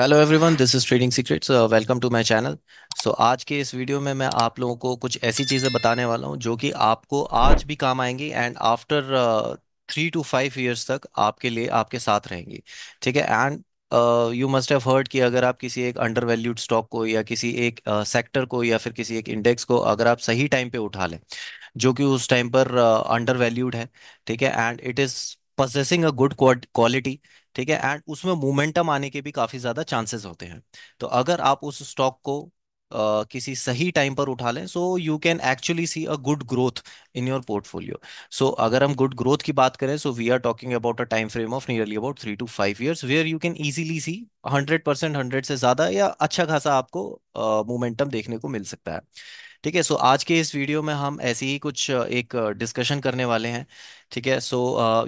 Hello everyone this is trading secrets welcome to my channel so आज के इस video में मैं आप लोगों को कुछ ऐसी चीज़ें बताने वाला हूं जो कि आपको आज भी काम आएंगी and after three to five years तक आपके लिए आपके साथ रहेंगी ठीक है and you must have heard कि अगर आप किसी एक अंडर वैल्यूड स्टॉक को या किसी एक सेक्टर uh, को या फिर किसी एक इंडेक्स को अगर आप सही टाइम पे उठा लें जो कि उस टाइम पर अंडर uh, वैल्यूड है ठीक है and it is possessing a good quality ठीक है एंड उसमें मोमेंटम आने के भी काफ़ी ज़्यादा चांसेस होते हैं तो अगर आप उस स्टॉक को Uh, किसी सही टाइम पर उठा लें so you can actually see a good growth in your portfolio so अगर हम गुड ग्रोथ की बात करें so we are talking about a time frame of nearly about three to five years where you can easily see hundred percent hundred से ज़्यादा या अच्छा खासा आपको मोमेंटम uh, देखने को मिल सकता है ठीक है सो आज के इस वीडियो में हम ऐसी ही कुछ एक डिस्कशन करने वाले हैं ठीक है so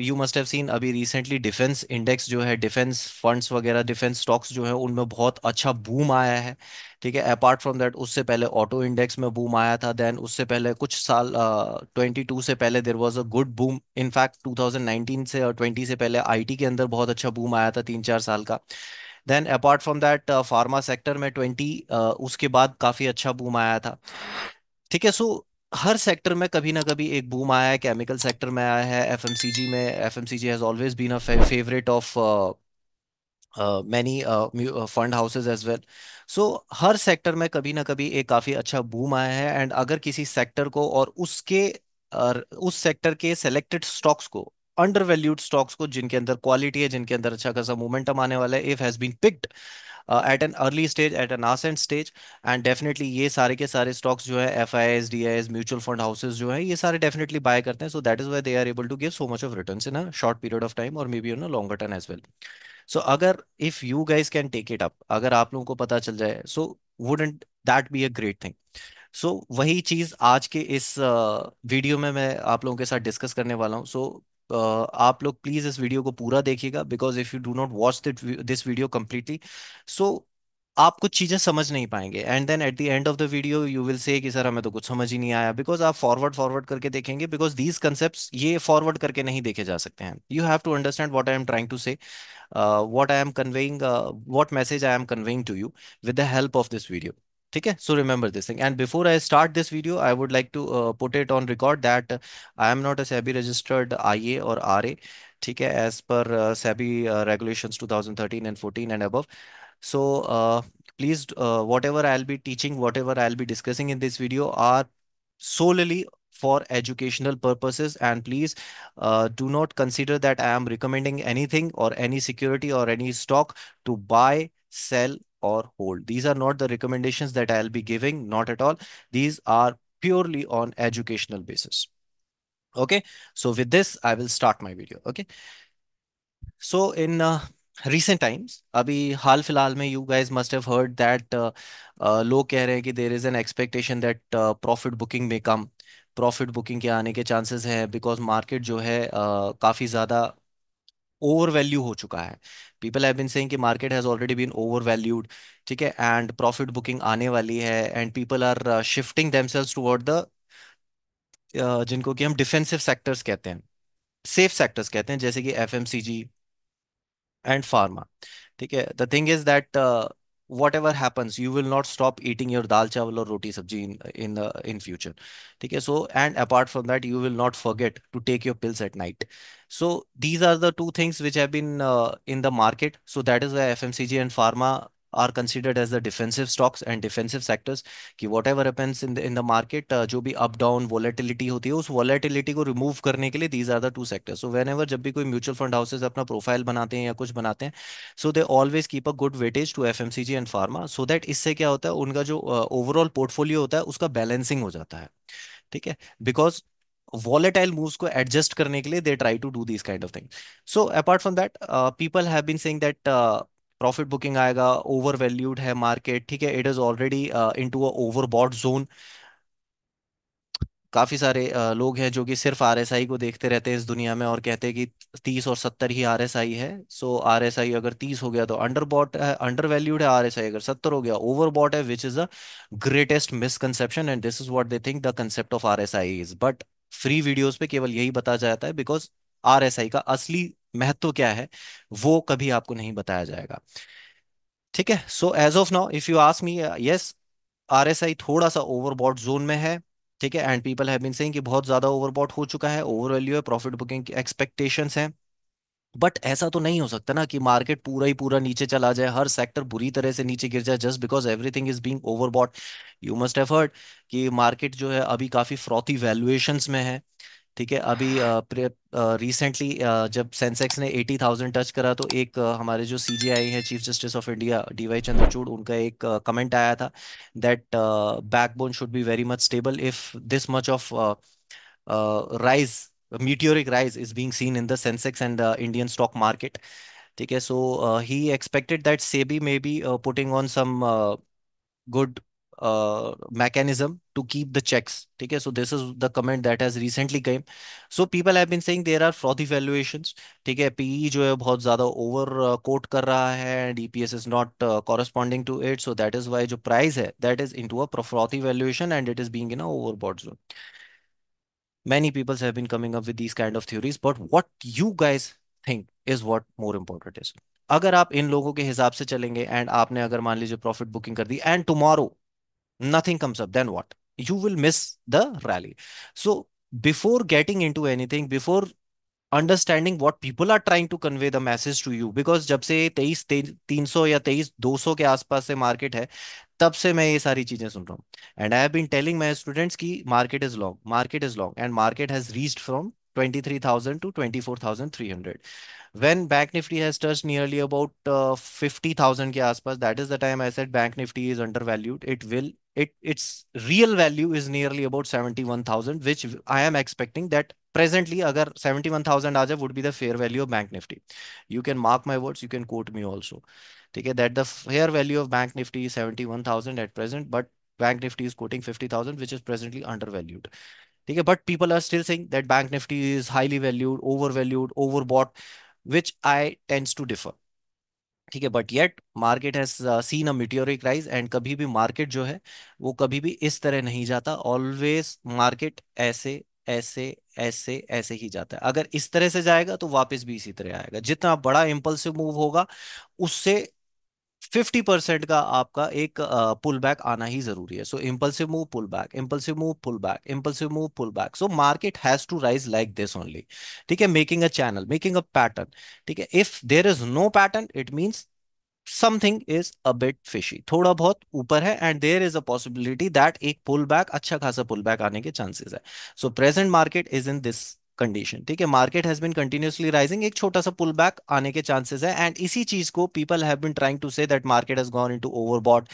you must have seen अभी रिसेंटली डिफेंस इंडेक्स जो है डिफेंस फंड्स वगैरह डिफेंस स्टॉक्स जो है उनमें बहुत अच्छा बूम आया है ठीक है अपार्ट फ्रॉम दैट उससे पहले ऑटो इंडेक्स में बूम आया था देन उससे पहले कुछ साल ट्वेंटी uh, टू से पहले there was a good boom in fact two thousand nineteen से और ट्वेंटी से पहले आईटी के अंदर बहुत अच्छा बूम आया था तीन चार साल का then apart from that pharma sector में ट्वेंटी uh, उसके बाद काफ़ी अच्छा बूम आया था ठीक है सो हर सेक्टर में कभी ना कभी एक बूम आया है केमिकल सेक्टर में आया है एफएमसीजी में FMCG has always been a favourite of many fund houses as well so हर सेक्टर में कभी ना कभी एक काफ़ी अच्छा बूम आया है एंड अगर किसी सेक्टर को और उसके और उस सेक्टर के सेलेक्टेड स्टॉक्स को अंडर वैल्यूड स्टॉक्स को जिनके अंदर क्वालिटी है जिनके अंदर अच्छा खासा मोमेंटम आने वाला है if has been picked at an early stage at an ascent stage and definitely ये सारे के सारे स्टॉक्स जो है F I S D I S mutual fund houses जो है ये सारे डेफिनेटली बाय करते हैं so that is why they are able to give so much of return in a short period of time और may be on a longer turn as well सो अगर if you guys can take it up अगर आप लोगों को पता चल जाए so wouldn't that be a great thing so वही चीज़ आज के इस वीडियो uh, में मैं आप लोगों के साथ डिस्कस करने वाला हूँ सो आप लोग प्लीज इस वीडियो को पूरा देखिएगा because if you do not watch this video completely so आप कुछ चीज़ें समझ नहीं पाएंगे and then at the end of the video you will say कि सर हमें तो कुछ समझ ही नहीं आया बिकॉज आप फॉरवर्ड फॉरवर्ड करके देखेंगे बिकॉज दीज कंसेप्ट ये फॉरवर्ड करके नहीं देखे जा सकते हैं you have to understand what I am trying to say what I am conveying what message I am conveying to you with the help of this video ठीक so remember this thing and before I start this video I would like to uh, put it on record that I am not a SEBI registered IA or RA ठीक as per uh, SEBI uh, regulations 2013 and 14 and above so uh, please whatever I'll be teaching whatever I'll be discussing in this video are solely for educational purposes and please do not consider that I am recommending anything or any security or any stock to buy sell or hold. These are not the recommendations that I'll be giving, not at all. These are purely on educational basis. Okay, so with this, I will start my video. Okay, so in uh, recent times, abhi hal filal mein, you guys must have heard that uh, uh, log keh rahe ki there is an expectation that uh, profit booking may come. Profit booking के आने के chances हैं because market जो है uh, काफ़ी ज़्यादा over value हो चुका है पीपल हैव बीन सेइंग कि market has already been overvalued ठीक है एंड प्रॉफिट बुकिंग आने वाली है and people are shifting themselves toward the जिनको कि हम डिफेंसिव सेक्टर्स कहते हैं सेफ सेक्टर्स कहते हैं जैसे कि एफ एंड फार्मा ठीक है the thing is that whatever happens you will not stop eating your dal chawal or roti sabji in in the in future okay so and apart from that you will not forget to take your pills at night so these are the two things which have been uh, in the market so that is why fmcg and pharma are considered as the defensive stocks and defensive sectors कि whatever happens in in the market जो भी up down volatility होती है उस volatility को remove करने के लिए these are the two sectors so whenever जब भी कोई म्यूचुअल फंड हाउसेज अपना प्रोफाइल बनाते हैं या कुछ बनाते हैं so they always keep a good weightage to F M C G and pharma so that इससे क्या होता है उनका जो ओवरऑल uh, पोर्टफोलियो होता है उसका बैलेंसिंग हो जाता है ठीक है बिकॉज volatile moves को adjust करने के लिए they try to do these kind of things so apart from that uh, people have been saying that uh, profit booking आएगा ओवर वैल्यूड है मार्केट ठीक है it is already into over bought zone काफ़ी सारे uh, लोग हैं जो कि सिर्फ आर को देखते रहते हैं इस दुनिया में और कहते हैं कि तीस और सत्तर ही आर है सो आर अगर तीस हो गया तो अंडर बॉट है अंडर वैल्यूड है आर अगर सत्तर हो गया ओवर बॉट है which is a greatest misconception and this is what they think the concept of R is but free videos पे केवल यही बताया जाता है बिकॉज आर का असली महत्व क्या है वो कभी आपको नहीं बताया जाएगा ठीक है so as of now if you ask me yes R थोड़ा सा ओवरबॉट जोन में है ठीक है and people have been saying कि बहुत ज्यादा ओवरबॉट हो चुका है ओवर वैल्यू है प्रॉफिट बुकिंग की एक्सपेक्टेशन है बट ऐसा तो नहीं हो सकता ना कि मार्केट पूरा ही पूरा नीचे चला जाए हर सेक्टर बुरी तरह से नीचे गिर जाए just because everything is being overbought you must have heard कि मार्केट जो है अभी काफी फ्रॉथी वैल्युएशन में है ठीक है अभी रिसेंटली जब सेंसेक्स ने एटी थाउजेंड टच करा तो एक हमारे जो सी आई है chief justice of India D Y Chandrachud उनका एक कमेंट आया था that backbone should be very much stable if this much of rise meteoric rise is being seen in the Sensex and Indian stock market ठीक है so he expected that SEBI may be putting on some good Uh, mechanism to keep the checks. Okay, so this is the comment that has recently came. So people have been saying there are frothy valuations. okay. PE जो है बहुत over uh, quote and EPS is not uh, corresponding to it. So that is why जो price है that is into a frothy valuation and it is being in a overbought zone. Many people have been coming up with these kind of theories, but what you guys think is what more important is. अगर आप इन लोगों के हिसाब से चलेंगे and आपने अगर मान लीजिए प्रॉफिट बुकिंग कर दी and tomorrow nothing comes up, then what? You will miss the rally. So before getting into anything, before understanding what people are trying to convey the message to you, because जब से 23,300 या 23,200 के आसपास से market है, तब से मैं ये सारी चीजें सुन And I have been telling my students कि market is long, market is long, and market has reached from 23,000 to 24,300. When Bank Nifty has touched nearly about uh, 50,000 के that is the time I said Bank Nifty is undervalued. It will it its real value is nearly about 71000 which i am expecting that presently agar 71000 aaja would be the fair value of bank nifty you can mark my words you can quote me also okay that the fair value of bank nifty is 71000 at present but bank nifty is quoting 50000 which is presently undervalued okay but people are still saying that bank nifty is highly valued overvalued overbought which i tends to differ ठीक है but yet market has seen a meteoric rise and कभी भी market जो है वो कभी भी इस तरह नहीं जाता ऑलवेज मार्केट ऐसे ऐसे ऐसे ऐसे ही जाता है अगर इस तरह से जाएगा तो वापस भी इसी तरह आएगा जितना बड़ा इम्पल्सिव मूव होगा उससे फिफ्टी परसेंट का आपका एक पुल बैक आना ही जरूरी है so impulsive move pull back impulsive move pull back impulsive move pull back so market has to rise like this only ठीक है making a channel making a pattern ठीक है if there is no pattern it means something is a fishy थोड़ा बहुत ऊपर है and there is a possibility that एक pull back अच्छा खासा पुल बैक आने के चांसेस है so present market is in this condition ठीक है market has been continuously rising एक छोटा सा पुल बैक आने के चांसेस है एंड इसी चीज को people have been trying to say that market has gone into overbought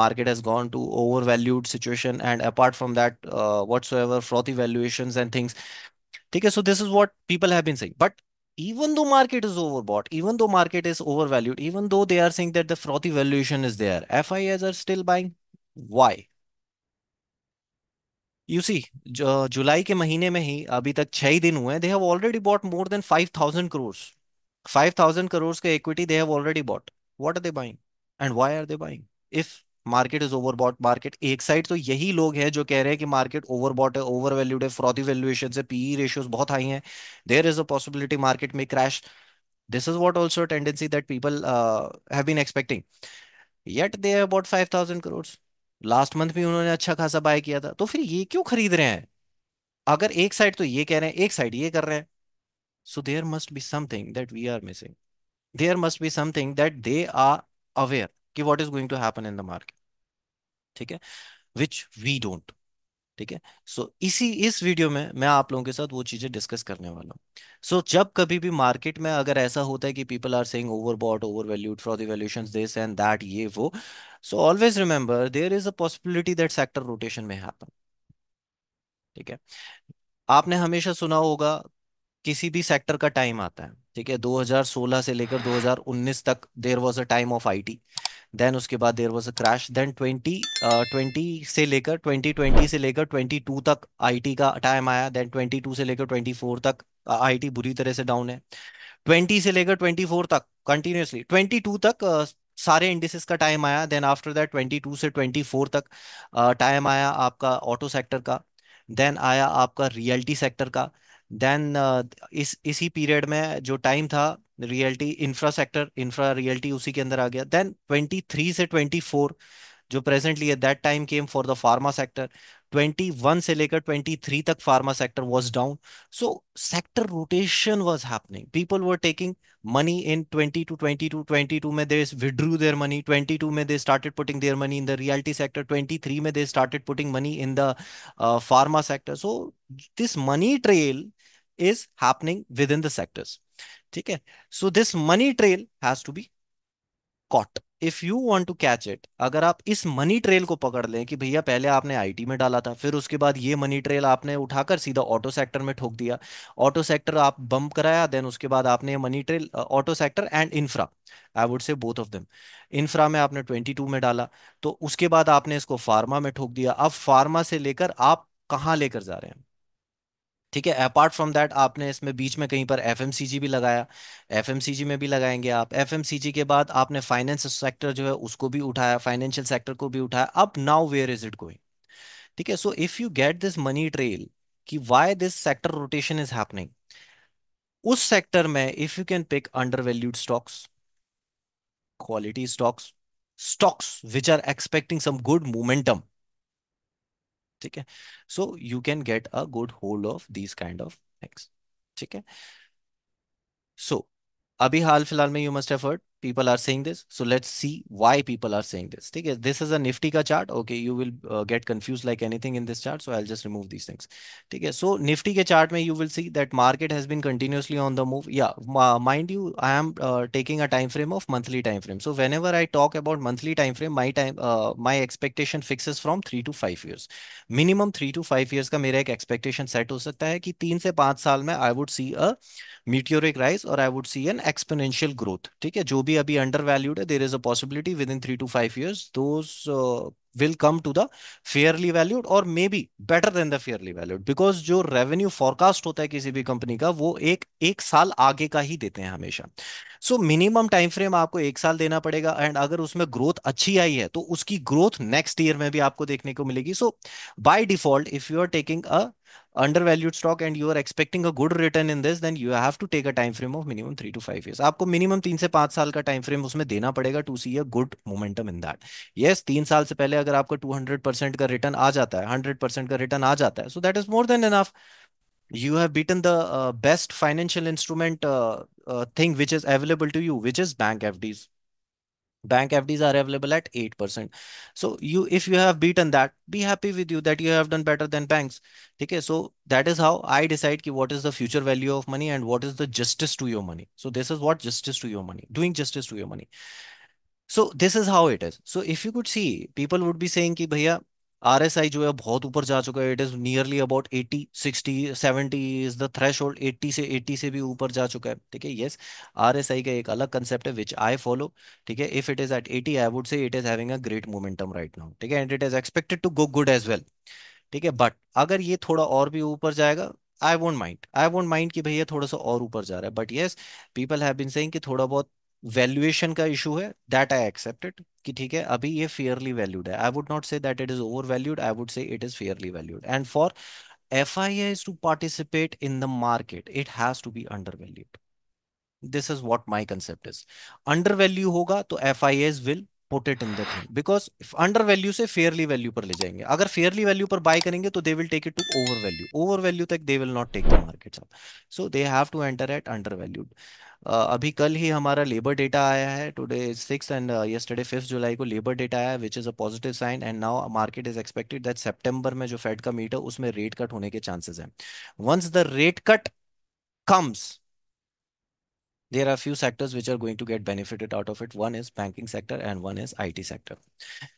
market has gone to over valued situation and apart from that what's ever frothy valuation and things ठीक है so this is what people have been saying but even though market is overbought even though market is overvalued even though they are saying that the frothy valuation is there fis are still buying why you see जो जुलाई के महीने में ही अभी तक छह ही दिन हुए हैं they have already bought more than five thousand crores five thousand crores के equity they have already bought what are they buying and why are they buying if market is overbought market एक साइड तो यही लोग हैं जो कह रहे हैं कि मार्केट ओवरबॉट है ओवर वैल्यूड है फ्रॉडी वैल्यूएशन से पीई रेशियोज बहुत हाई है there is a possibility market में crash this is what also tendency that people have been expecting yet they have bought thousand crore last month भी उन्होंने अच्छा खासा बाय किया था तो फिर ये क्यों खरीद रहे हैं अगर एक साइड तो ये कह रहे हैं एक साइड ये कर रहे हैं so there must be something that we are missing there must be something that they are aware कि what is going to happen in the market ठीक है विच वी डोंट ठीक है सो इसी इस वीडियो में मैं आप लोगों के साथ वो चीज़ें डिस्कस करने वाला हूँ सो जब कभी भी मार्केट में अगर ऐसा होता है कि people are saying overbought over valued for valuations this and that ये वो so always remember there is a possibility that sector rotation में हैपन ठीक है आपने हमेशा सुना होगा किसी भी सेक्टर का टाइम आता है ठीक है 2016 से लेकर 2019 तक there was a time of IT then उसके बाद there was a crash then twenty twenty से लेकर ट्वेंटी ट्वेंटी से लेकर ट्वेंटी टू तक आई टी का टाइम आया देन ट्वेंटी टू से लेकर ट्वेंटी फोर तक टी uh, बुरी तरह से डाउन है ट्वेंटी से लेकर ट्वेंटी फोर तक कंटिन्यूसली ट्वेंटी टू तक uh, सारे इंडिसेस का टाइम आया then after that twenty two से ट्वेंटी फोर तक टाइम uh, आया आपका ऑटो सेक्टर का देन आया आपका रियल्टी सेक्टर का देन इस इसी पीरियड में जो टाइम था realty infra sector infra realty उसी के अंदर आ गया देन 23 से 24 जो प्रेजेंटली है that time came for the pharma sector 21 से लेकर 23 तक pharma sector was down so sector rotation was happening people were taking money in 20 to 22 22 में दे विड्रू देयर मनी 22 में they started putting their money in the reality sector 23 में they started putting money in the pharma sector so this money trail is happening within the sectors ठीक है so this money trail has to be caught if you want to catch it अगर आप इस money trail को पकड़ लें कि भैया पहले आपने आईटी में डाला था फिर उसके बाद ये मनी ट्रेल आपने उठाकर सीधा ऑटो सेक्टर में ठोक दिया ऑटो सेक्टर आप बम्प कराया देन उसके बाद आपने ये money trail auto sector and infra I would say both of them infra में आपने ट्वेंटी टू में डाला तो उसके बाद आपने इसको फार्मा में ठोक दिया अब फार्मा से लेकर आप कहाँ लेकर जा रहे हैं ठीक है अपार्ट फ्रॉम दैट आपने इसमें बीच में कहीं पर एफ भी लगाया एफ में भी लगाएंगे आप एफ के बाद आपने फाइनेंस सेक्टर जो है उसको भी उठाया फाइनेंशियल सेक्टर को भी उठाया अब now where is it going ठीक है so if you get this money trail कि why this sector rotation is happening उस सेक्टर में if you can pick under valued stocks quality stocks stocks which are expecting some good momentum ठीक है so you can get a good hold of these kind of things ठीक है so अभी हाल फिलहाल में you must effort people are saying this so let's see why people are saying this okay this is a nifty ka chart okay you will uh, get confused like anything in this chart so i'll just remove these things okay so nifty ke chart mein you will see that market has been continuously on the move yeah mind you i am uh, taking a time frame of monthly time frame so whenever i talk about monthly time frame my time uh, my expectation fixes from 3 to 5 years minimum 3 to 5 years ka mera ek expectation set ho sakta hai ki 3 se saal mein i would see a meteoric rise or i would see an exponential growth theek hai jo bhi भी अभी under valued है there is a possibility within three to five years though will come to the fairly valued और may be better than the fairly valued because जो revenue forecast होता है किसी भी company का वो एक एक साल आगे का ही देते हैं हमेशा सो मिनिमम टाइम फ्रेम आपको एक साल देना पड़ेगा एंड अगर उसमें ग्रोथ अच्छी आई है तो उसकी ग्रोथ नेक्स्ट ईयर में भी आपको देखने को मिलेगी so by default if you are taking a undervalued stock and you are expecting a good return in this then you have to take a time frame of minimum three to five years आपको minimum तीन से पांच साल का time frame उसमें देना पड़ेगा to see a good momentum in that yes तीन साल से पहले अगर आपका 200 percent का return आ जाता है 100 percent का return आ जाता है so that is more than enough you have beaten the uh, best financial instrument uh, uh, thing which is available to you which is bank FDs Bank FDs are available at 8%. So you, if you have beaten that, be happy with you that you have done better than banks. Okay, so that is how I decide ki what is the future value of money and what is the justice to your money. So this is what justice to your money, doing justice to your money. So this is how it is. So if you could see, people would be saying ki bhaiya, R S I जो है बहुत ऊपर जा चुका है it is nearly about 80 sixty seventy is the threshold eighty से eighty से भी ऊपर जा चुका है ठीक है येस आर एस आई का एक अलग कंसेप्ट है विच आई फॉलो ठीक है if it is at eighty I would say it is having a great momentum right now ठीक है and it is expected to go good as well ठीक है बट अगर ये थोड़ा और भी ऊपर जाएगा I won't mind I won't mind कि भैया थोड़ा सा और ऊपर जा रहा है but yes people have been saying कि थोड़ा बहुत वैल्यूएशन का इशू है दैट आई एक्सेप्टेड कि ठीक है अभी ये फेयरली वैल्यूड है I would not say that it is overvalued I would say it is fairly valued and for F I Is to participate in the market it has to be undervalued this is what my concept is undervalue होगा तो F I Is will put it in the thing because undervalue से fairly value पर ले जाएंगे अगर Fairlie value पर buy करेंगे तो they will take it to overvalue overvalue तक they will not take the market so they have to enter at undervalued अभी कल ही हमारा लेबर डेटा आया है today six and yesterday fifth जुलाई को लेबर डेटा आया which is a positive sign and now market is expected that सितंबर में जो फेड का मीट है उसमें रेट कट होने के चांसेस हैं once the rate cut comes there are a few sectors which are going to get benefited out of it. One is banking sector and one is IT sector,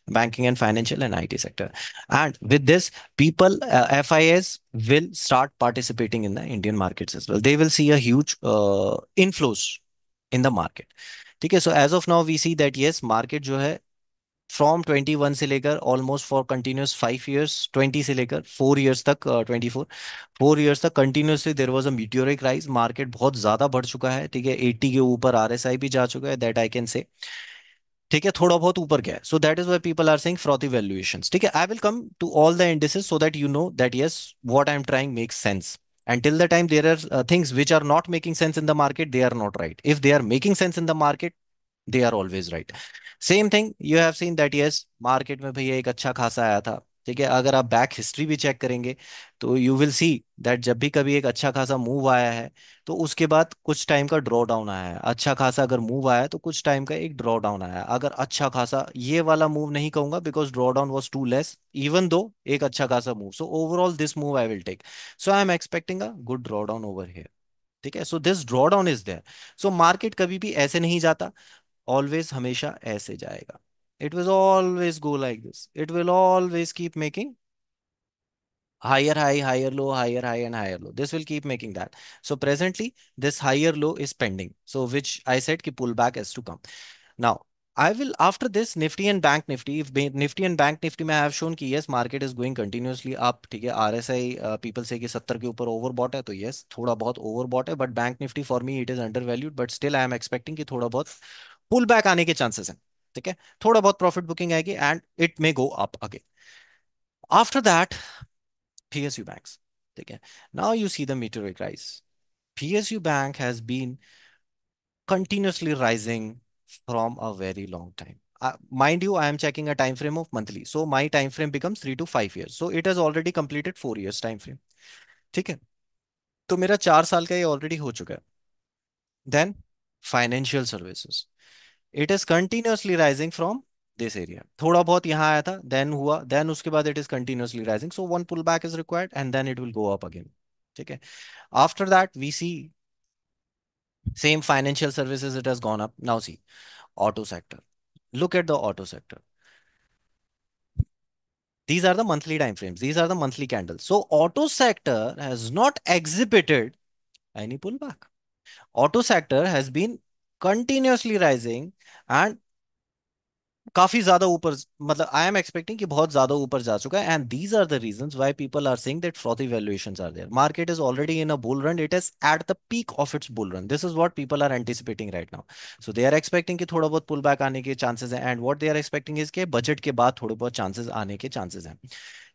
banking and financial and IT sector. And with this, people, uh, FIS will start participating in the Indian markets as well. They will see a huge uh, inflows in the market. Okay, so as of now, we see that yes, market jo hai. From twenty one से लेकर almost for continuous five years twenty से लेकर four years तक twenty four four years तक continuously there was a meteoric rise market बहुत ज़्यादा बढ़ चुका है ठीक है एट्टी के ऊपर आर एस आई भी जा चुका है दैट आई कैन से ठीक है थोड़ा बहुत ऊपर गया so that is why people are saying frothy valuation ठीक है I will come to all the indices so that you know that yes what I am trying make sense and till the time there are uh, things which are not making sense in the market they are not right if they are making sense in the market they are always right same thing you have seen that yes market में भैया एक अच्छा खासा आया था ठीक है अगर आप बैक हिस्ट्री भी चेक करेंगे तो यू विल सी दैट जब भी कभी एक अच्छा खासा मूव आया है तो उसके बाद कुछ टाइम का ड्रॉ डाउन आया है अच्छा खासा अगर मूव आया है तो कुछ टाइम का एक ड्रॉ डाउन आया है अगर अच्छा खासा ये वाला मूव नहीं कहूंगा because draw down was too less even though एक अच्छा खासा move so overall this move I will take so I am expecting a good draw down over here ठीक है so this draw down is there so market कभी भी ऐसे नहीं जाता ऑलवेज हमेशा ऐसे जाएगा it will always go like this it will always keep making higher high higher low higher high and higher low this will keep making that so presently this higher low is pending so which i said ki pullback has to come now I will after this Nifty and Bank Nifty. If Nifty and Bank Nifty में I have shown कि yes market is going continuously up ठीक है RSI people say कि 70 के ऊपर overbought है तो yes थोड़ा बहुत overbought है but Bank Nifty for me it is undervalued but still I am expecting कि थोड़ा बहुत पुल बैक आने के चांसेस हैं ठीक है थोड़ा बहुत प्रॉफिट बुकिंग आएगी and it may go up again after that PSU banks. Okay. Now you see the meteoric rise. PSU bank has been continuously rising from a very long time. Uh, mind you, I am checking a time frame of monthly. So my time frame becomes three to five years. So it has already completed four years time frame. ठीक है तो मेरा चार साल का ये already हो चुका है then financial services It is continuously rising from this area. Area थोड़ा बहुत यहाँ आया था देन हुआ देन उसके बाद it is continuously rising so one pull back is required and then it will go up again ठीक है after same financial services it has gone up now see auto sector look at the auto sector these are the monthly time frames these are the monthly candles so auto sector has not exhibited any pullback auto sector has been continuously rising and काफी ज्यादा ऊपर मतलब आई am expecting कि बहुत ज्यादा ऊपर जा चुका है and these are the reasons why people are saying that frothy valuations are there market is already in a bull run it is at the peak of its bull run this is what people are anticipating right now so they are expecting कि थोड़ा बहुत pull back आने के chances है and what they are expecting is के budget के बाद थोड़े बहुत चांसेस आने के चांसेस हैं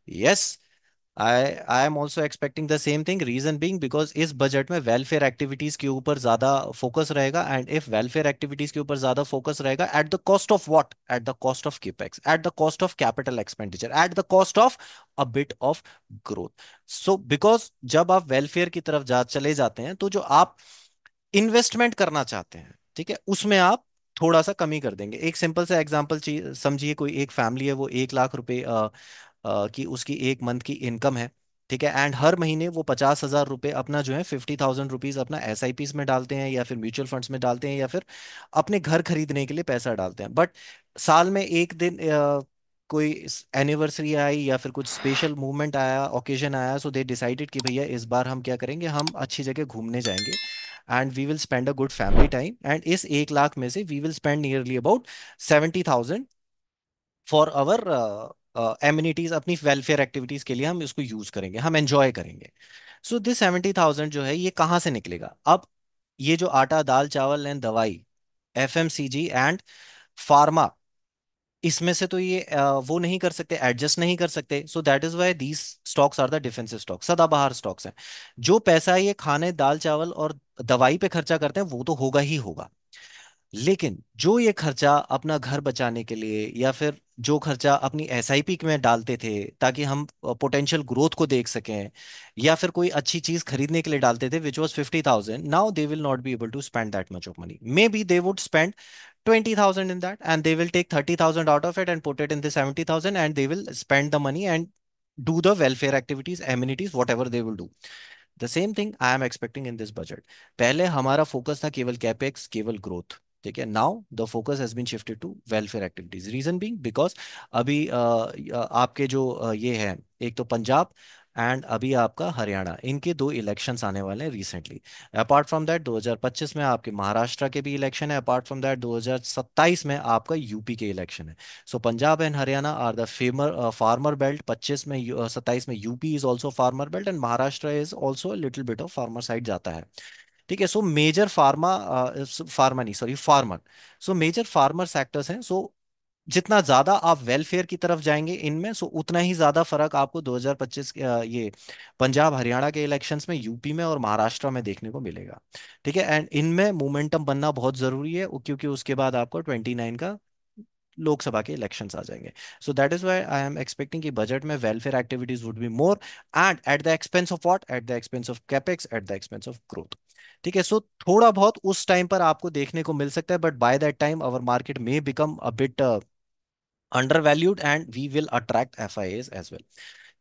yes yes, I I am also expecting the same thing reason being because इस बजट में वेलफेयर एक्टिविटीज के ऊपर ज्यादा फोकस रहेगा एंड इफ वेलफेयर एक्टिविटीज के ऊपर ज्यादा फोकस रहेगा at the cost of what at the cost of capex at the cost of capital expenditure at the cost of a bit of growth so because जब आप welfare की तरफ जा चले जाते हैं तो जो आप इन्वेस्टमेंट करना चाहते हैं ठीक है उसमें आप थोड़ा सा कमी कर देंगे एक सिंपल सा एग्जाम्पल समझिए कोई एक फैमिली है वो एक लाख रुपए कि उसकी एक मंथ की इनकम है ठीक है एंड हर महीने वो पचास हज़ार रुपए अपना जो है फिफ्टी थाउजेंड रुपीज़ अपना एस आई पीज़ में डालते हैं या फिर म्यूचुअल फंड्स में डालते हैं या फिर अपने घर खरीदने के लिए पैसा डालते हैं बट साल में एक दिन आ, कोई एनिवर्सरी आई या फिर कुछ स्पेशल मूवमेंट आया ओकेजन आया सो दे डिसाइडेड कि भैया इस बार हम क्या करेंगे हम अच्छी जगह घूमने जाएंगे and we will spend a good family time and इस एक लाख में से we will spend nearly about seventy thousand for our amenities uh, अपनी वेलफेयर एक्टिविटीज के लिए हम इसको यूज करेंगे हम एंजॉय करेंगे सो दिस सेवेंटी थाउजेंड जो है ये कहाँ से निकलेगा अब ये जो आटा दाल चावल एंड दवाई F M C G and pharma इसमें से तो ये वो नहीं कर सकते एडजस्ट नहीं कर सकते so that is why these stocks are the defensive stocks सदाबहार स्टॉक्स हैं जो पैसा ये खाने दाल चावल और दवाई पे खर्चा करते हैं वो तो होगा ही होगा लेकिन जो ये खर्चा अपना घर बचाने के लिए या फिर जो खर्चा अपनी पी में डालते थे ताकि हम पोटेंशियल ग्रोथ को देख सकें या फिर कोई अच्छी चीज खरीदने के लिए डालते थे which was fifty thousand now they will not be able to spend that much of money maybe they would spend twenty thousand in that and they will take thirty thousand out of it and potted it in the seventy thousand and they will spend the money and do the welfare activities amenities whatever they will do the same thing I am expecting in this budget पहले हमारा focus था केवल capex केवल growth ठीक है now the focus has been shifted to welfare activities reason being because अभी uh, आपके जो uh, ये है एक तो पंजाब एंड अभी आपका हरियाणा इनके दो इलेक्शन आने वाले हैं रिसेंटली अपार्ट फ्रॉम दैट 2025 में आपके महाराष्ट्र के भी इलेक्शन है अपार्ट फ्रॉम दैट 2027 में आपका यूपी के इलेक्शन है so Punjab and Haryana are the farmer farmer belt 25 में सत्ताईस uh, में UP is also farmer belt and Maharashtra is also little bit of farmer side जाता है ठीक है सो मेजर फार्मा फार्मा नहीं sorry farmer so major farmer sectors हैं so जितना ज्यादा आप वेलफेयर की तरफ जाएंगे इनमें सो उतना ही ज्यादा फर्क आपको 2025 uh, ये पंजाब हरियाणा के इलेक्शंस में यूपी में और महाराष्ट्र में देखने को मिलेगा ठीक है एंड इनमें मोमेंटम बनना बहुत जरूरी है क्योंकि उसके बाद आपको 29 का लोकसभा के इलेक्शन आ जाएंगे so that is why I am expecting की बजट में welfare activities would be more and at the expense of what at the expense of capex at the expense of growth ठीक है सो थोड़ा बहुत उस टाइम पर आपको देखने को मिल सकता है but by that time our market may become a bit we will attract F I Is as well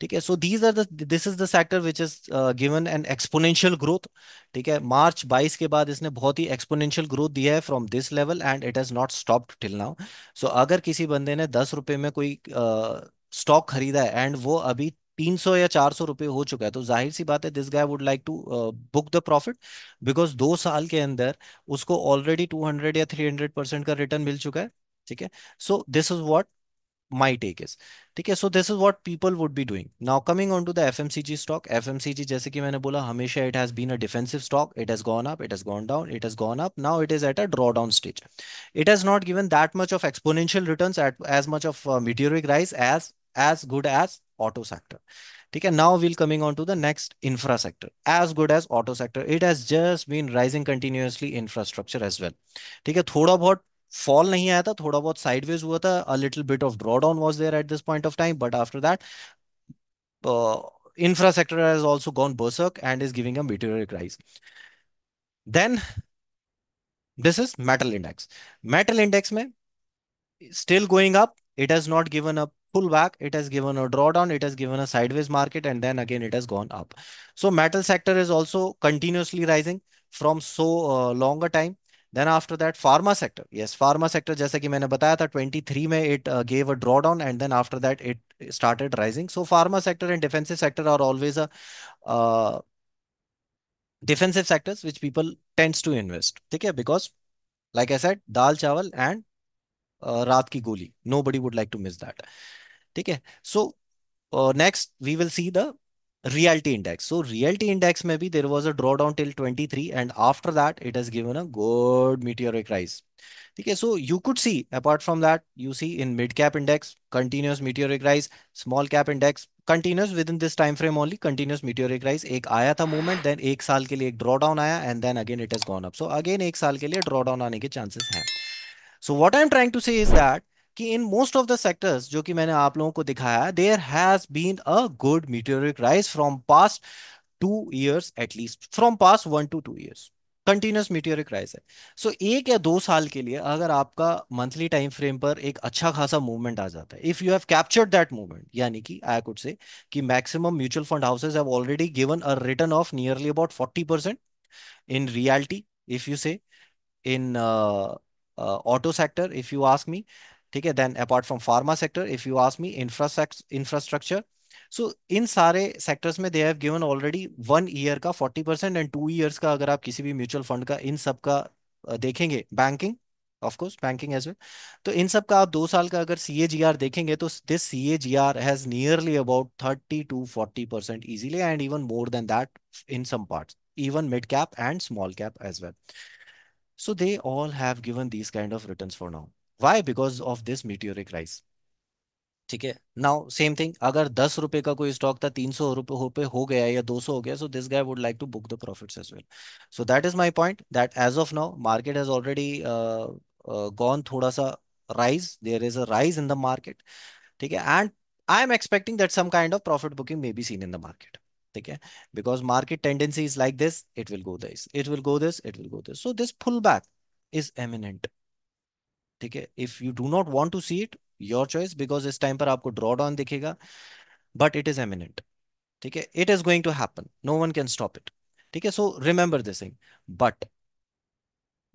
ठीक है so these are this is the sector which is given an exponential growth ठीक है मार्च 22 के बाद इसने बहुत ही exponential growth दिया है from this level and it has not stopped till now so अगर किसी बंदे ने दस रुपए में कोई uh, स्टॉक खरीदा है एंड वो अभी तीन सौ या चार सौ रुपये हो चुका है तो जाहिर सी बात है this guy would like to book the profit because दो साल के अंदर उसको ऑलरेडी टू हंड्रेड या थ्री हंड्रेड परसेंट का रिटर्न मिल चुका है ठीक है so this is what my take is ठीक है so this is what people would be doing now coming on to the F M C G stock F M C G जैसे कि मैंने बोला हमेशा it has been a defensive stock it has gone up it has gone down it has gone up now it is at a draw down stage it has not given that much of exponential return as much of meteoric rise as as good as auto sector. Okay, now we'll coming on to the next infra sector. As good as auto sector, it has just been rising continuously infrastructure as well. Okay, A बहुत fall नहीं आया था थोड़ा बहुत sideways हुआ था a little bit of draw down was there at this point of time but after infra sector has also gone berserk and is giving a meteoric rise. Then this is metal index. Metal index may still going up. It has not given up pullback, it has given a drawdown, it has given a sideways market, and then again it has gone up. So metal sector is also continuously rising from so uh, longer time. Then after that, pharma sector. Yes, pharma sector, जैसे कि मैंने बताया 23 में it uh, gave a drawdown and then after that it started rising. So pharma sector and defensive sector are always a uh, defensive sectors which people tends to invest. Okay, because like I said, dal chawal and uh, रात की Nobody would like to miss that. Okay, so uh, next we will see the reality index so reality index maybe there was a drawdown till 23 and after that it has given a good meteoric rise okay so you could see apart from that you see in midcap index continuous meteoric rise small cap index continuous within this time frame only continuous meteoric rise ek aaya tha movement then ek saal ke liye ek drawdown aaya and then again it has gone up so again ek saal ke liye drawdown aane ke chances hain so what i am trying to say is that कि in most of the sectors जो कि मैंने आप लोगों को दिखाया there has been a good meteoric rise from past two years at least from past one two two years continuous meteoric rise है so so, एक या दो साल के लिए अगर आपका मंथली टाइम फ्रेम पर एक अच्छा खासा मूवमेंट आ जाता है if you have captured that movement यानी कि आई कुड से कि maximum mutual fund houses have already given a return of nearly about forty percent in reality if you say in auto sector if you ask me ठीक है then apart from pharma sector if you ask me infrastructure so इन सारे sectors में they have given already one year का forty percent and two years का अगर आप किसी भी म्यूचुअल फंड का इन सब का देखेंगे banking of course banking as well तो इन सब का आप दो साल का अगर सी ए जी आर देखेंगे तो this C A G R has nearly about thirty to forty percent easily and even more than that in some part even mid cap and small cap as well so they all have given these kind of return for now Why? Because of this meteoric rise. Now, same thing. Agar 10 rupay ka koi stock tha, 300 rupay ho, pe ho gaya ya 200 ho gaya. So, this guy would like to book the profits as well. So, that is my point that as of now, market has already uh, uh, gone thoda sa rise. There is a rise in the market. Theke? And I am expecting that some kind of profit booking may be seen in the market. Theke? Because market tendency is like this. It will go this. It will go this. It will go this. So, this pullback is imminent. ठीक है if you do not want to see it your choice because this time पर आपको draw down दिखेगा but it is eminent ठीक है it is going to happen no one can stop it ठीक है so remember this thing but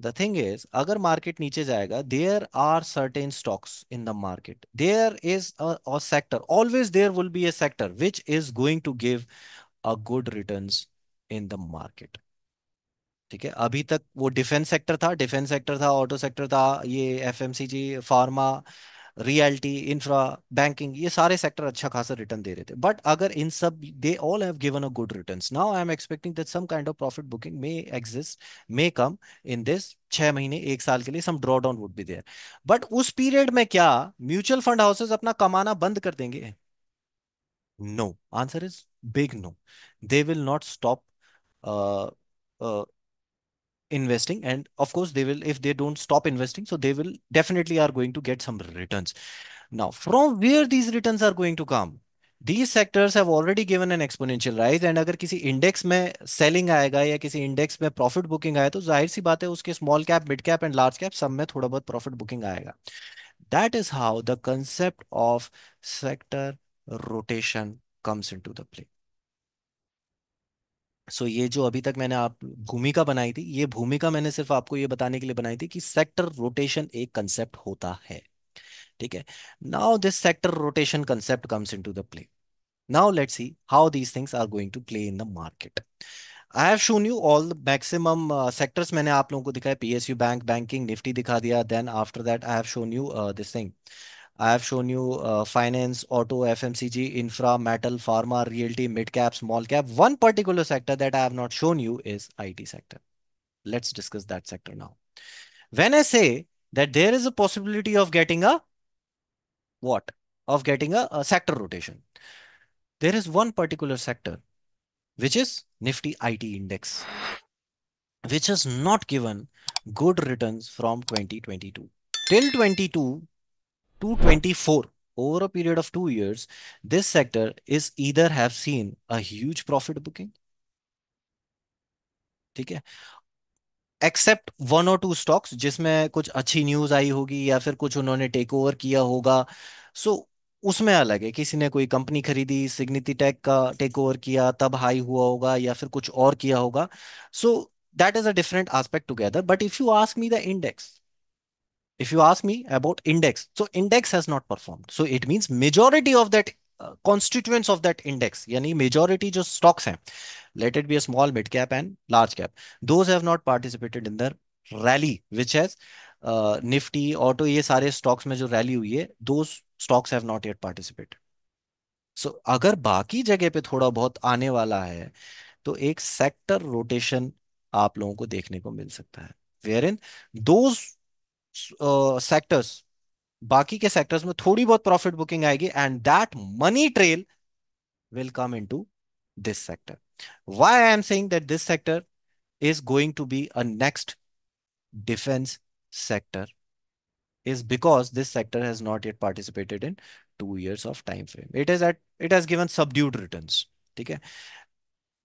the thing is अगर market नीचे जाएगा there are certain stocks in the market there is a sector always there will be a sector which is going to give a good return in the market ठीक है अभी तक वो defence sector था defence sector था auto sector था ये F pharma realty infra banking ये सारे सेक्टर अच्छा खासा रिटर्न दे रहे थे बट अगर इन सब they all have given a good return now I am expecting that some kind of profit booking may exist may come in this छह महीने एक साल के लिए some draw down would be there but उस पीरियड में क्या mutual fund houses अपना कमाना बंद कर देंगे no answer is big no they will not stop investing and of course they will if they don't stop investing so they will definitely are going to get some returns now from where these returns are going to come these sectors have already given an exponential rise and agar kisi index mein selling aayega ya kisi index mein profit booking aaya to zahir si baat hai uske small cap mid cap and large cap some mein thoda profit booking aayega that is how the concept of sector rotation comes into the play so ये जो अभी तक मैंने आप भूमिका बनाई थी ये भूमिका मैंने सिर्फ आपको ये बताने के लिए बनाई थी कि सेक्टर रोटेशन एक कंसेप्ट होता है ठीक है now this sector rotation concept comes into the play now let see how these things are going to play in the market I have shown you all maximum sectors मैंने आप लोगों को दिखाया पीएसयू बैंक बैंकिंग निफ्टी दिखा दिया then after that I have shown you this thing I have shown you uh, finance, auto, FMCG, infra, metal, pharma, realty, mid cap, small cap. One particular sector that I have not shown you is IT sector. Let's discuss that sector now. When I say that there is a possibility of getting a what? Of getting a, a sector rotation. There is one particular sector, which is Nifty IT index, which has not given good returns from 2022. Till 22, 224 over a period of two years, this sector is either have seen a huge profit booking, ठीक है except one और two stocks जिसमें कुछ अच्छी news आई होगी या फिर कुछ उन्होंने टेक ओवर किया होगा सो so, उसमें अलग है किसी ने कोई कंपनी खरीदी सिग्निटी टेक का टेक ओवर किया तब हाई हुआ होगा या फिर कुछ और किया होगा so that is a different aspect together but if you ask me the index if you ask me about index, so index has not performed. So it means majority of that constituents of that index यानी majority जो stocks हैं let it be a small mid cap and large cap those have not participated in the rally which has Nifty auto ये सारे स्टॉक्स में जो rally हुई है दो stocks have not yet participated so अगर बाकी जगह पे थोड़ा बहुत आने वाला है तो एक सेक्टर रोटेशन आप लोगों को देखने को मिल सकता है वेयर इन दोज सेक्टर्स बाकी के सेक्टर्स में थोड़ी बहुत प्रॉफिट बुकिंग आएगी and that money trail will come into this sector why I am saying that this sector is going to be a next defence sector is because this sector has not yet participated in two years of time frame it is at it has given subdued return ठीक है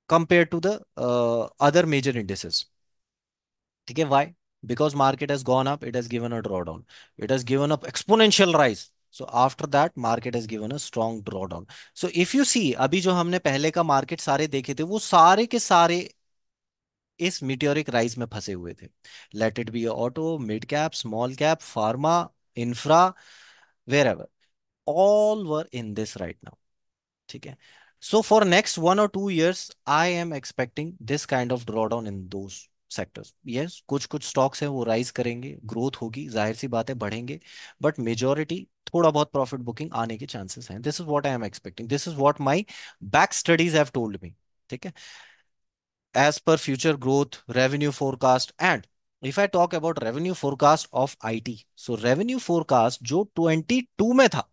compare to the other major industries ठीक है why because market has gone up, it has given a drawdown. It has given up exponential rise. So after that, market has given a strong drawdown. So if you see, अभी जो हमने पहले का market सारे देखे थे, वो सारे के सारे इस मिट्योरिक राइज में फंसे हुए थे let it be auto mid cap small cap pharma infra wherever all were in this right now ठीक है सो फॉर नेक्स्ट वन और two years I am expecting this kind of draw down in those sectors yes कुछ कुछ stocks हैं वो rise करेंगे growth होगी जाहिर सी बात है बढ़ेंगे बट मेजोरिटी थोड़ा बहुत प्रॉफिट बुकिंग आने के चांसेस हैं this is what I am expecting this is what my back studies have told me ठीक है एज पर future growth revenue forecast and if I talk about revenue forecast of I so revenue forecast जो twenty में था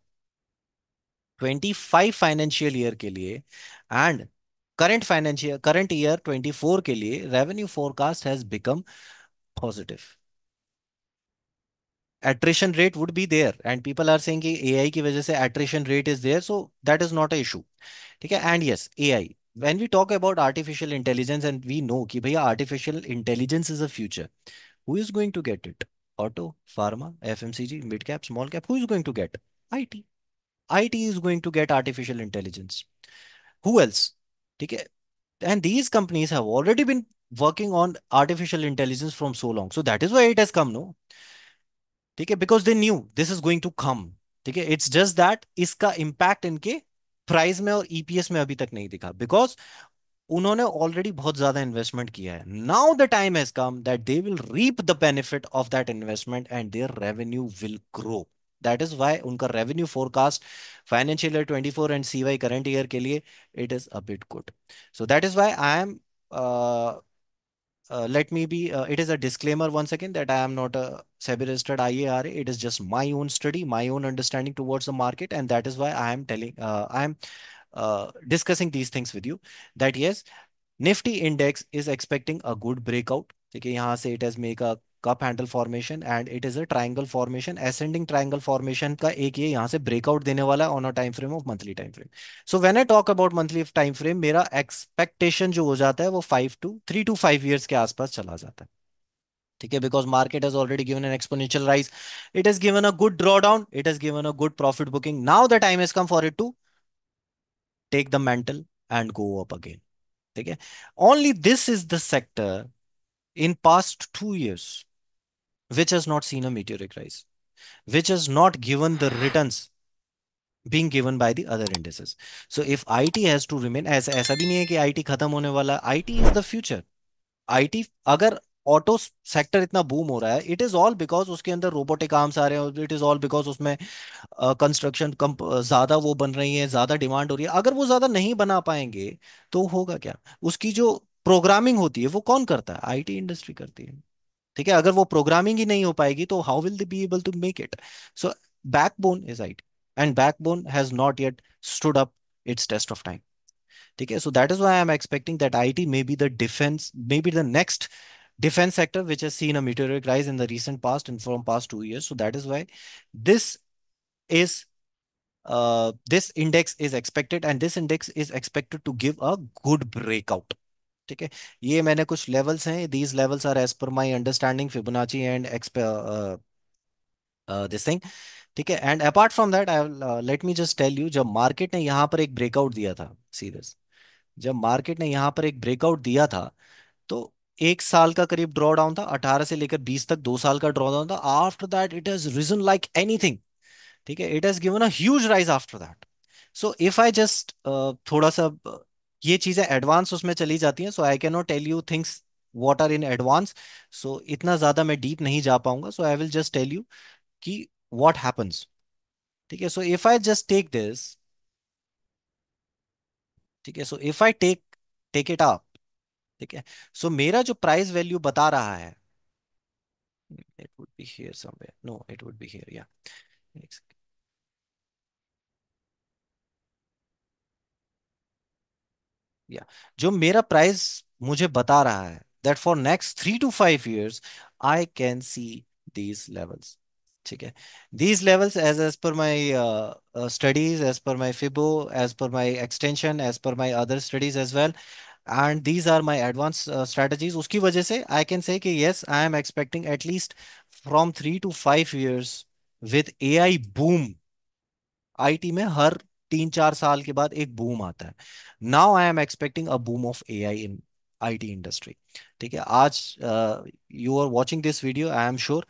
25 financial year के लिए and current financial current year 24 के लिए revenue forecast has become positive attrition rate would be there and people are saying कि AI की वजह से attrition rate is there so that is not a issue ठीक है and yes AI when we talk about artificial intelligence and we know कि भैया artificial intelligence is a future who is going to get it auto pharma FMCG mid cap small cap who is going to get IT IT is going to get artificial intelligence Who else? ठीक है and these companies have already been working on artificial intelligence from so long so that is why it has come no ठीक है because they knew this is going to come ठीक है it's just that इसका impact इनके price में और EPS e में अभी तक नहीं दिखा बिकॉज उन्होंने ऑलरेडी बहुत ज्यादा इन्वेस्टमेंट किया है now the time has come that they will reap the benefit of that investment and their revenue will grow That is why unka revenue forecast financial financial 24 and CY current year ke liye it is a bit good. So that is why I am uh, uh, let me be uh, it is a disclaimer once again that i am not a sebi registered iara it is just my own study my own understanding towards the market and that is why i am telling uh, i am uh, discussing these things with you that yes nifty index is expecting a good breakout okay yahan it has make a cup handle formation and it is a triangle formation ascending triangle formation का एक ये यहाँ से breakout देने वाला है on a time frame of monthly time frame so when I talk about monthly time frame मेरा expectation जो हो जाता है वो five to three to five years के आसपास चला जाता है ठीक है because market has already given an exponential rise it is given a good draw down it is given a good profit booking now the time is come for it to take the mental and go up again ठीक है only this is the sector in past two years which has not seen a meteoric rise, which has not given the returns being given by the other indices. So if IT has to remain, ऐसा ऐसा भी नहीं है कि IT खत्म होने वाला IT is the future. IT अगर ऑटो सेक्टर इतना बूम हो रहा है इट इज ऑल बिकॉज उसके अंदर रोबोटिक आर्म्स आ रहे हैं इट इज ऑल बिकॉज उसमें कंस्ट्रक्शन कम ज्यादा वो बन रही है ज्यादा डिमांड हो रही है अगर वो ज्यादा नहीं बना पाएंगे तो होगा क्या उसकी जो प्रोग्रामिंग होती है वो कौन करता है आईटी इंडस्ट्री करती है ठीक है अगर वो प्रोग्रामिंग ही नहीं हो पाएगी तो how will they be able to make it so backbone is IT and backbone has not yet stood up its test of time ठीक है so that is why I am expecting that IT may be the defence may be the next defense sector which has seen a meteoric rise in the recent past and from past two years so that is why this is uh, this index is expected and this index is expected to give a good breakout ठीक है ये मैंने कुछ levels हैं these levels are as पर my understanding Fibonacci and this thing ठीक है and apart from that I let me just tell you जब मार्केट ने यहाँ पर एक ब्रेकआउट दिया था सीरियस जब मार्केट ने यहाँ पर एक ब्रेकआउट दिया था तो एक साल का करीब ड्रॉ डाउन था 18 से लेकर 20 तक दो साल का ड्रॉ डाउन था after that it has risen like anything ठीक है it has given a huge rise after that so if I just थोड़ा सा uh, ये चीजें एडवांस उसमें चली जाती हैं so I can not tell you things what are in advance so इतना ज्यादा मैं डीप नहीं जा पाऊंगा so I will just tell you कि वॉट हैपन्स ठीक है so if I just take this ठीक है so if I take take it up ठीक है सो मेरा जो प्राइस वैल्यू बता रहा है it would be here somewhere no it would be here yeah या जो मेरा प्राइस मुझे बता रहा है that for next three to five years I can see these levels ठीक है these levels as as per my studies as per my फिबो as per my extension as पर my other studies as well and these are my advance strategies उसकी वजह से I can say कि yes I am expecting at least from three to five years with A I boom I T में हर तीन चार साल के बाद एक बूम आता है now I am expecting a boom of A I in I T industry ठीक है आज you are watching this video I am sure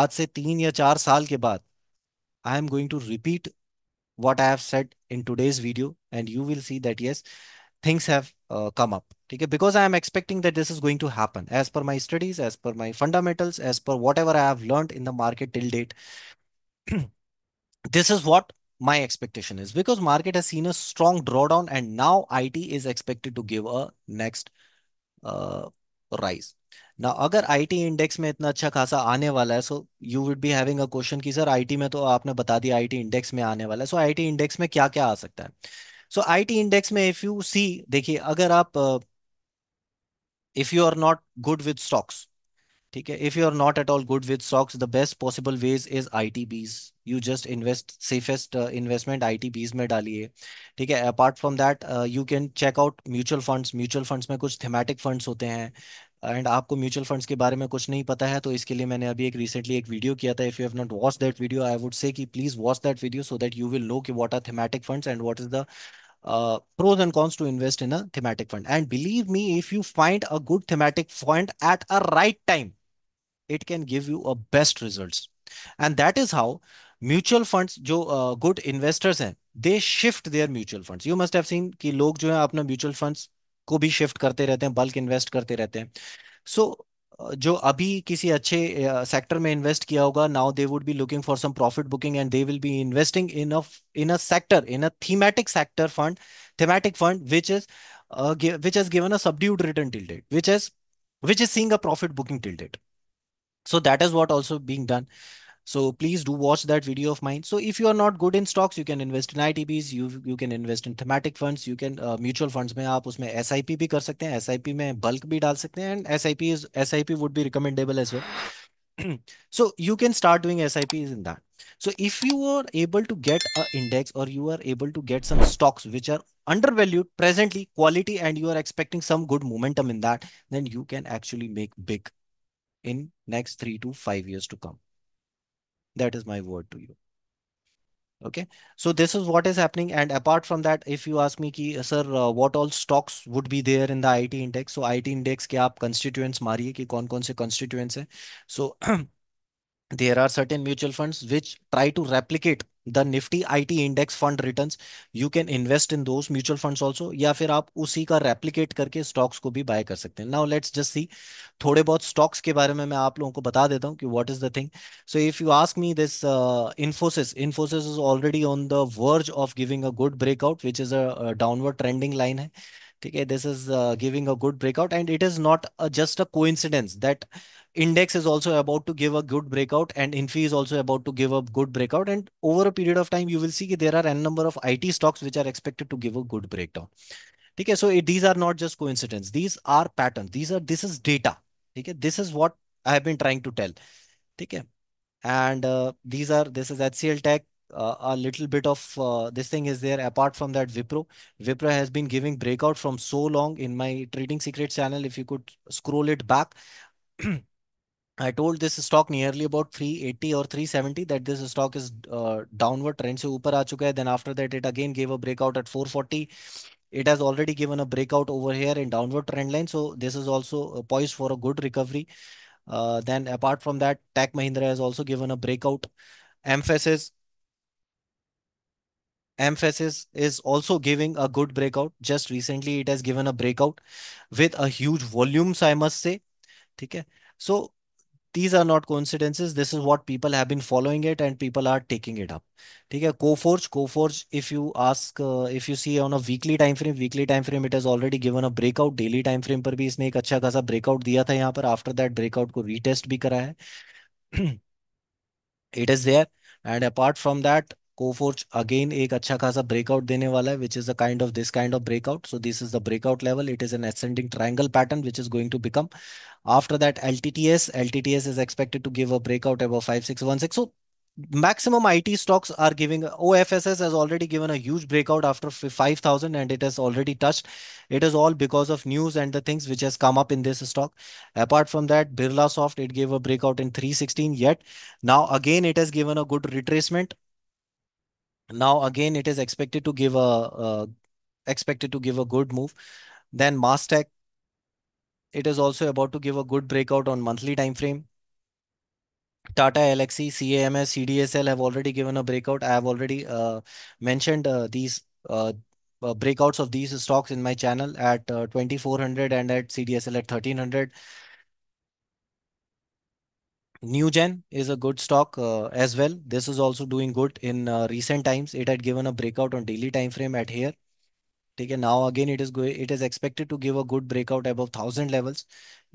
आज से तीन या चार साल के बाद I am going to repeat what I have said in today's video and you will see that yes, things have uh, come up. Okay? Because I am expecting that this is going to happen as per my studies, as per my fundamentals, as per whatever I have learned in the market till date. this is what my expectation is because market has seen a strong drawdown and now IT is expected to give a next uh, rise. Now, अगर IT index में इतना अच्छा खासा आने वाला है so you would be having a question कि sir IT में तो आपने बता दिया IT इंडेक्स में आने वाला है सो IT इंडेक्स में क्या क्या आ सकता है सो आईटी इंडेक्स में इफ़ यू सी देखिए अगर आप if you are not good with stocks ठीक है if you are not at all good with stocks the best possible ways is ITBs bees you just invest safest investment I T bees में डालिए ठीक है apart from that you can check out mutual funds mutual funds में कुछ thematic funds होते हैं and आपको mutual funds के बारे में कुछ नहीं पता है तो इसके लिए मैंने अभी एक रिसेंटली एक वीडियो किया था if you have not watch that video I would say कि please watch that video so that you will know कि what are thematic funds and what is the pros and cons to invest in a thematic fund and believe me if you find a good thematic fund at a right time it can give you a best result and that is how mutual funds जो good investors हैं they shift their mutual funds you must have seen कि लोग जो है अपना mutual funds को भी shift करते रहते हैं बल्क इन्वेस्ट करते रहते हैं सो so, जो अभी किसी अच्छे सेक्टर uh, में इन्वेस्ट किया होगा now they would be looking for some profit booking and they will be investing in a in a sector in a thematic sector fund thematic fund which is which has given a subdued return till date which is which is seeing a profit booking till date so that is what also being done So please do watch that video of mine. So if you are not good in stocks, you can invest in ITBs, you you can invest in thematic funds, you can uh, mutual funds में आप उसमें SIP भी कर सकते हैं SIP में bulk भी डाल सकते हैं and SIP is SIP would be recommendable as well. so you can start doing SIPs in that. So if you are able to get an index or you are able to get some stocks which are undervalued presently quality and you are expecting some good momentum in that, then you can actually make big in next three to five years to come. That is my word to you. Okay, so this is what is happening. And apart from that, if you ask me, ki, uh, sir, uh, what all stocks would be there in the IT index? So IT index के आप constituents मारिए ki कौन कौन se constituents hai. So there are certain mutual funds which try to replicate the Nifty IT index fund returns you can invest in those mutual funds also या फिर आप उसी का रेप्लीकेट करके स्टॉक्स को भी बाय कर सकते हैं नाउ लेट्स जस्ट सी थोड़े बहुत स्टॉक्स के बारे में मैं आप लोगों को बता देता हूँ कि what is the thing so if you ask me this Infosys Infosys is already on the verge of giving a good breakout which is a downward trending line है Okay, this is uh, giving a good breakout and it is not just a coincidence that index is also about to give a good breakout and Infi is also about to give a good breakout. And over a period of time, you will see there are n number of IT stocks which are expected to give a good breakdown. Okay, so these are not just coincidence. These are patterns. These are this is data. Okay, this is what I have been trying to tell. Okay, and uh, these are this is HCL Tech uh, a little bit of uh, this thing is there apart from that Vipro, Vipro has been giving breakout from so long in my trading secret channel. If you could scroll it back, I told this stock nearly about 380 or 370 that this stock is uh, downward trend se upar aa chuka hai. Then after that, it again gave a breakout at 440. It has already given a breakout over here in downward trend line. So this is also uh, poised for a good recovery. Uh, then apart from that, Tech Mahindra has also given a breakout. Emphasis Emphasis is also giving a good breakout. Just recently, it has given a breakout with a huge volume so I must say. Okay. So these are not coincidences. This is what people have been following it and people are taking it up. Okay. Coforge, Coforge, if you ask, uh, if you see on a weekly time frame, weekly time frame, it has already given a breakout. Daily time frame पर bhi isne ek acha खासा breakout diya tha yahan par After that breakout ko retest bhi kara hai it is there. And apart from that, Coforge again एक अच्छा खासा breakout देने वाला है which is a kind of this kind of breakout. So this is the breakout level. It is an ascending triangle pattern which is going to become. After that LTTS, LTTS is expected to give a breakout above 5616. So maximum IT stocks are giving OFSS has already given a huge breakout after 5000 and it has already touched it is all because of news and the things which has come up in this stock apart from that Birla Soft it gave a breakout in 316 yet now again it has given a good retracement now again, it is expected to give a uh, expected to give a good move. Then Mastech, it is also about to give a good breakout on monthly time frame. Tata lxe CAMS, CDSL have already given a breakout. I have already uh, mentioned uh, these uh, uh breakouts of these stocks in my channel at uh, 2400 and at CDSL at 1300. Newgen is a good stock uh, as well. This is also doing good in uh, recent times. It had given a breakout on daily time frame at here. ठीक है now again it is it is expected to give a good breakout above thousand levels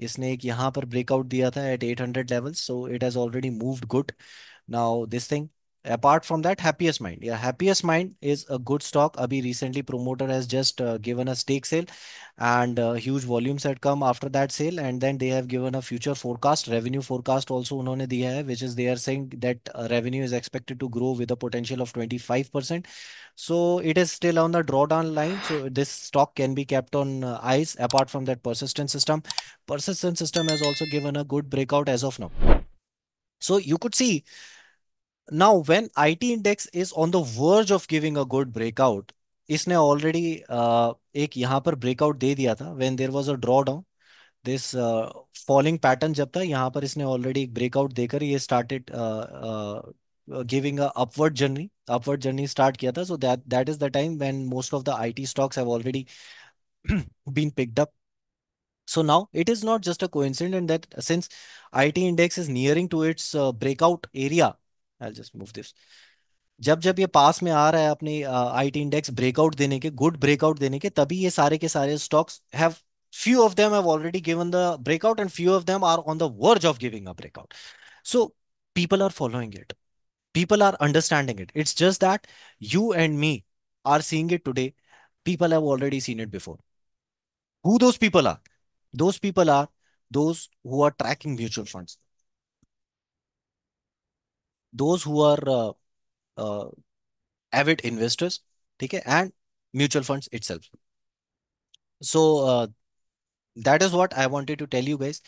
इसने एक यहाँ पर breakout दिया था at eight hundred levels so it has already moved good now this thing apart from that happiest mind yeah happiest mind is a good stock abhi recently promoter has just uh, given a stake sale and uh, huge volumes had come after that sale and then they have given a future forecast revenue forecast also unhone diya hai which is they are saying that uh, revenue is expected to grow with a potential of 25% so it is still on the drawdown line so this stock can be kept on uh, ice apart from that persistent system persistent system has also given a good breakout as of now so you could see now when it index is on the verge of giving a good breakout isne already uh, ek yahan par breakout de diya when there was a drawdown this uh, falling pattern jab tha yahan par isne already ek breakout dekar ye started uh, uh, giving a upward journey upward journey start kiya tha so that that is the time when most of the it stocks have already been picked up so now it is not just a coincidence that since it index is nearing to its breakout area I just move this जब जब ये पास में आ रहा है अपने I T index breakout देने के good breakout देने के तभी ये सारे के सारे stocks have few of them have already given the breakout and few of them are on the verge of giving a breakout so people are following it people are understanding it it's just that you and me are seeing it today people have already seen it before who those people are those people are those who are tracking mutual fund those who are uh, uh, avid investors okay and mutual funds itself so uh, that is what i wanted to tell you guys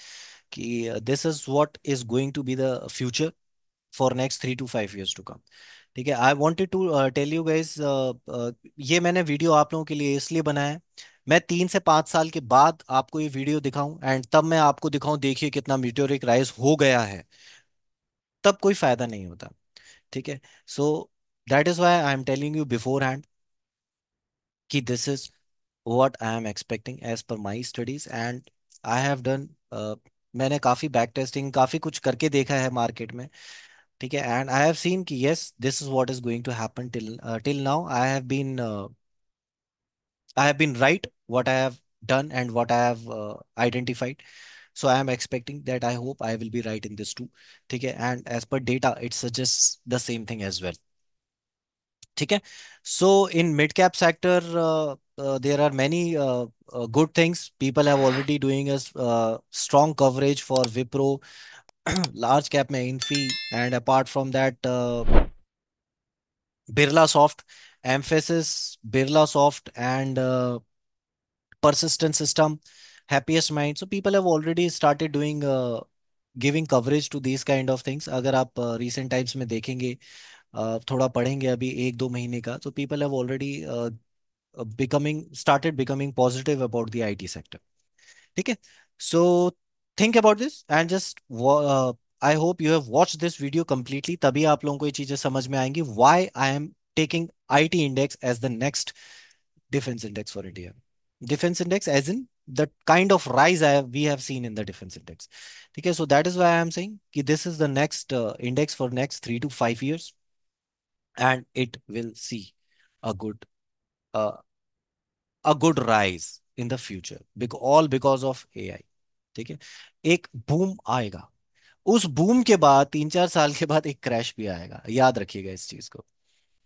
ki, uh, this is what is going to be the future for next three to five years to come ठीक है I wanted to tell you guys ये मैंने video आप लोगों के लिए इसलिए बनाया है मैं तीन से पाँच साल के बाद आपको ये वीडियो दिखाऊं एंड तब मैं आपको दिखाऊं देखिए कितना म्यूटोरिक राइज हो गया है तब कोई फायदा नहीं होता ठीक है so that is why I am telling you beforehand कि this is what I am expecting as पर my studies and I have done मैंने काफ़ी बैक टेस्टिंग काफ़ी कुछ करके देखा है मार्केट में ठीक है एंड आई हैव सीन कि yes this is what is going to happen till till now I have been I have been right what I have done and what I have identified so i am expecting that i hope i will be right in this too okay and as per data it suggests the same thing as well okay so in midcap sector uh, uh, there are many uh, good things people have already doing a strong coverage for Vipro, large cap mein infi and apart from that birla soft emphasis birla soft and persistent system happiest mind so people have already started doing uh, giving coverage to these kind of things agar aap uh, recent times mein dekhenge uh, thoda padhenge abhi ek do mahine ka so people have already uh, becoming started becoming positive about the it sector theek hai so think about this and just i hope you have watched this video completely tabhi aap logon ko why i am taking it index as the next defense index for india defense index as in the kind of rise I have, we have seen in the defense index. Okay, so that is why I am saying ki this is the next uh, index for next three to five years, and it will see a good uh, a good rise in the future, because all because of AI. Okay, a boom will come. उस boom के बाद तीन चार साल के बाद एक crash भी आएगा याद रखिएगा इस चीज को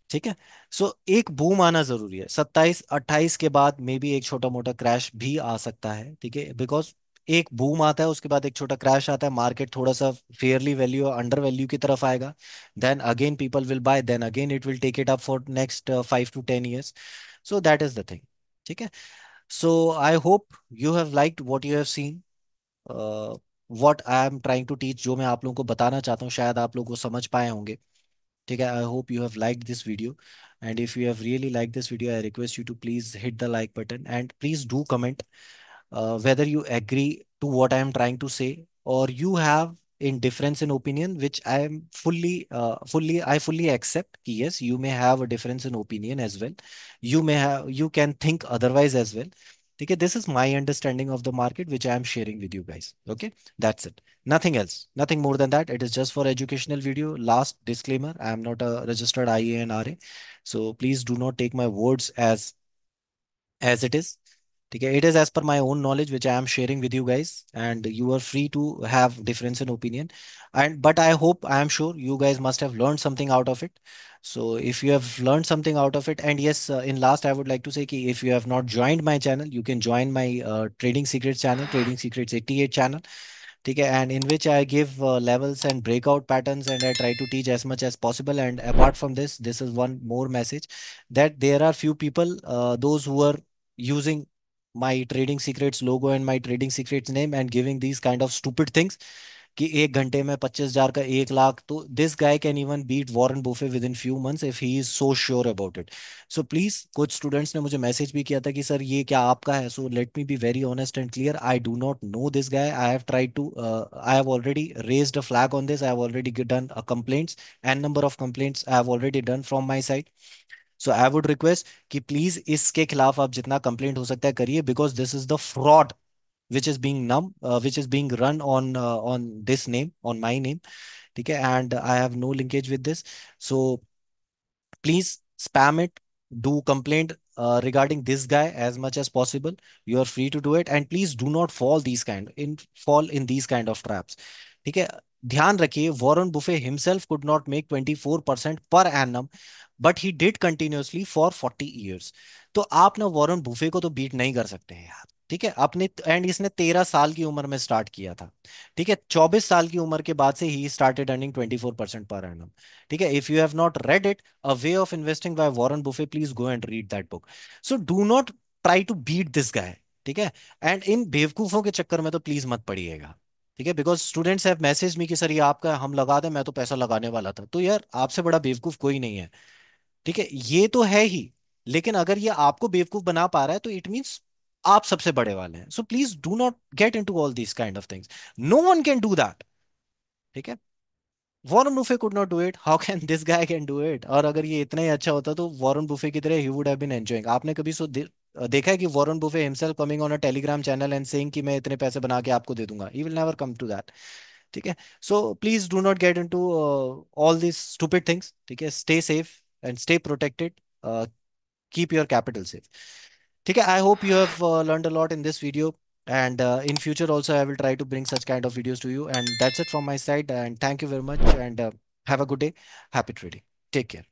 ठीक है सो so, एक बूम आना जरूरी है सत्ताईस अट्ठाईस के बाद मे बी एक छोटा मोटा क्रैश भी आ सकता है ठीक है बिकॉज एक बूम आता है उसके बाद एक छोटा क्रैश आता है मार्केट थोड़ा सा फेयरली वैल्यू और अंडर वैल्यू की तरफ आएगा then again people will buy then again it will take it up for next five to ten years so that is the thing ठीक है so I hope you have like what you have seen what I am trying to teach जो मैं आप लोगों को बताना चाहता हूँ शायद आप लोग वो समझ पाए होंगे Okay, I hope you have liked this video. And if you have really liked this video, I request you to please hit the like button and please do comment uh, whether you agree to what I am trying to say or you have indifference in opinion, which I am fully, uh, fully, I fully accept. Yes, you may have a difference in opinion as well. You may have, you can think otherwise as well. Okay, this is my understanding of the market, which I am sharing with you guys. Okay, that's it. Nothing else, nothing more than that. It is just for educational video. Last disclaimer, I am not a registered IEA and RA. So please do not take my words as, as it is. Okay, it is as per my own knowledge, which I am sharing with you guys and you are free to have difference in opinion. And, but I hope, I am sure you guys must have learned something out of it. So if you have learned something out of it, and yes, uh, in last, I would like to say ki if you have not joined my channel, you can join my uh, Trading Secrets channel, Trading Secrets A T A channel. Okay, and in which I give uh, levels and breakout patterns and I try to teach as much as possible. And apart from this, this is one more message that there are few people, uh, those who are using my trading secrets logo and my trading secrets name and giving these kind of stupid things कि एक घंटे में पच्चीस हजार का एक लाख तो this guy can even beat Warren Buffett within few months if he is so sure about it so please कुछ स्टूडेंट्स ने मुझे मैसेज भी किया था कि सर ये क्या आपका है so let me be very honest and clear I do not know this guy I have tried to I have already raised a flag on this I have already done a complaints and number of complaints I have already done from my side so I would request कि please इसके खिलाफ आप जितना complaint हो सकता है करिए because this is the fraud which is being num uh, which is being run on uh, on this name on my name okay and i have no linkage with this so please spam it do complaint uh, regarding this guy as much as possible you are free to do it and please do not fall these kind in fall in these kind of traps okay ध्यान रखिए Warren Buffet himself could not make 24 percent per annum, but he did continuously for 40 years. तो आप ना Warren Buffett को तो beat नहीं कर सकते हैं यार ठीक है अपने एंड इसने तेरह साल की उम्र में स्टार्ट किया था ठीक है चौबीस साल की उम्र के बाद से ही started earning twenty four percent per annum ठीक है if you have not read it a way of investing by Warren Buffett please go and read that book so do not try to beat this guy ठीक है and in बेवकूफों के चक्कर में तो please मत पड़िएगा ठीक है because students have message me कि सर ये आपका हम लगा दें मैं तो पैसा लगाने वाला था तो यार आपसे बड़ा बेवकूफ कोई नहीं है ठीक है ये तो है ही लेकिन अगर ये आपको बेवकूफ बना पा रहा है तो इट मीन्स आप सबसे बड़े वाले हैं so please do not get into all this kind of things no one can do that ठीक है Warren Buffett could not do it how can this guy can do it और अगर ये इतना ही अच्छा होता तो वॉरन बुफे की तरह ही वुड हैव बीन एंजॉयिंग आपने कभी सो देखा है कि Warren Buffett himself coming on a Telegram channel and saying कि मैं इतने पैसे बना के आपको दे दूंगा he will never come to that ठीक है so please do not get into all this stupid things ठीक है stay safe and stay protected keep your capital safe ठीक है I hope you have learned a lot in this video and uh, in future also i will try to bring such kind of videos to you and that's it from my side and thank you very much and uh, have a good day happy trading take care